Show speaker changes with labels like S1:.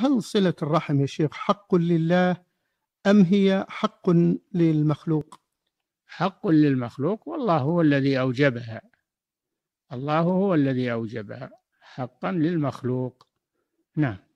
S1: هل صلة الرحم يا شيخ حق لله أم هي حق للمخلوق حق للمخلوق والله هو الذي أوجبها
S2: الله هو الذي أوجبها حقا للمخلوق نعم